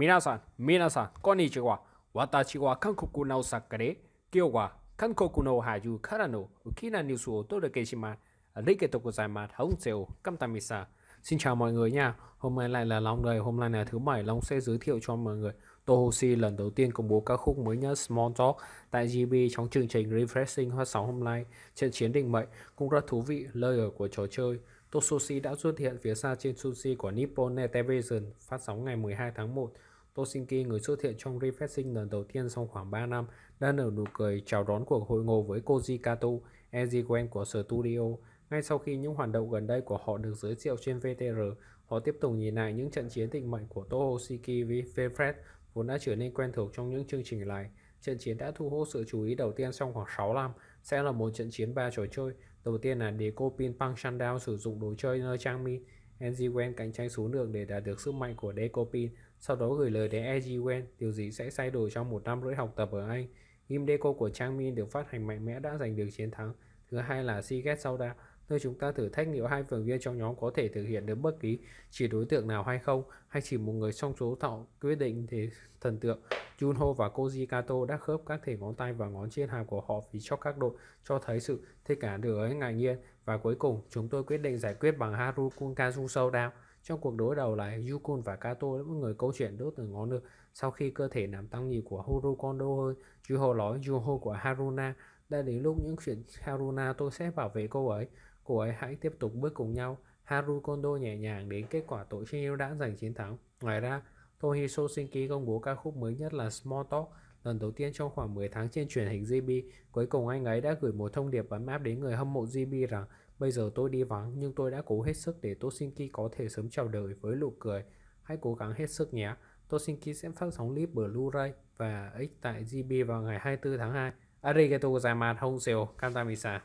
Minasan, minasan, konnichiwa. Watashi wa kankoku no sakare. Kyo wa kankoku no haju kara no ukina news o todake shimasu. Arigato gozaimasu. Hounseo kamtamisa. Xin chào mọi người nha. Hôm nay lại là Long đây. Hôm nay là thứ bảy Long sẽ giới thiệu cho mọi người Tohoshi lần đầu tiên công bố ca khúc mới nhất Small Talk tại GB trong chương trình Refreshing Hoa 6 hôm nay. Trận chiến định mệnh cũng rất thú vị lời ở của trò chơi. Tososhi đã xuất hiện phía xa trên sushi của Nippon Television phát sóng ngày 12 tháng 1 Helsinki, người xuất hiện trong Refreshing lần đầu tiên sau khoảng 3 năm, đã nở nụ cười chào đón cuộc hội ngộ với Koji Kato, Eji Eziguen của studio. Ngay sau khi những hoạt động gần đây của họ được giới thiệu trên VTR, họ tiếp tục nhìn lại những trận chiến định mệnh của Tohoshiki với Fred vốn đã trở nên quen thuộc trong những chương trình này. Trận chiến đã thu hút sự chú ý đầu tiên trong khoảng 6 năm, sẽ là một trận chiến ba trò chơi. Đầu tiên là Deco Pin Pang Shandao sử dụng đồ chơi nơi Trang Mi, Enziwen cạnh tranh xuống đường để đạt được sức mạnh của Decopin, sau đó gửi lời đến Enziwen, điều gì sẽ thay đổi trong một năm rưỡi học tập ở Anh. Game Deco của Changmin được phát hành mạnh mẽ đã giành được chiến thắng. Thứ hai là Siget Soda nơi chúng ta thử thách liệu hai thành viên trong nhóm có thể thực hiện được bất kỳ chỉ đối tượng nào hay không, hay chỉ một người trong số thọ quyết định thì thần tượng. Junho và Koji Kato đã khớp các thể ngón tay và ngón trên hàm của họ vì cho các đội cho thấy sự thích cả được ấy ngạc nhiên và cuối cùng chúng tôi quyết định giải quyết bằng Haru Kunkazu Showdown. Trong cuộc đối đầu lại Yukun và Kato mỗi người câu chuyện đốt từ ngón nước Sau khi cơ thể nằm tăng nhịp của Huru Kondo hơn, Juho nói Juho của Haruna đã đến lúc những chuyện Haruna tôi sẽ bảo vệ cô ấy. Cô ấy hãy tiếp tục bước cùng nhau. Haru Kondo nhẹ nhàng đến kết quả tổ Shinyu đã giành chiến thắng. Ngoài ra, Tohiso Shinki công bố ca khúc mới nhất là Small Talk lần đầu tiên trong khoảng 10 tháng trên truyền hình GB. Cuối cùng anh ấy đã gửi một thông điệp ấm áp đến người hâm mộ GB rằng Bây giờ tôi đi vắng nhưng tôi đã cố hết sức để Toshinki có thể sớm chào đời với nụ cười. Hãy cố gắng hết sức nhé. Toshinki sẽ phát sóng clip Blu-ray và X tại GB vào ngày 24 tháng 2. Arigato gozaimasu, Honseo, Kantamisa.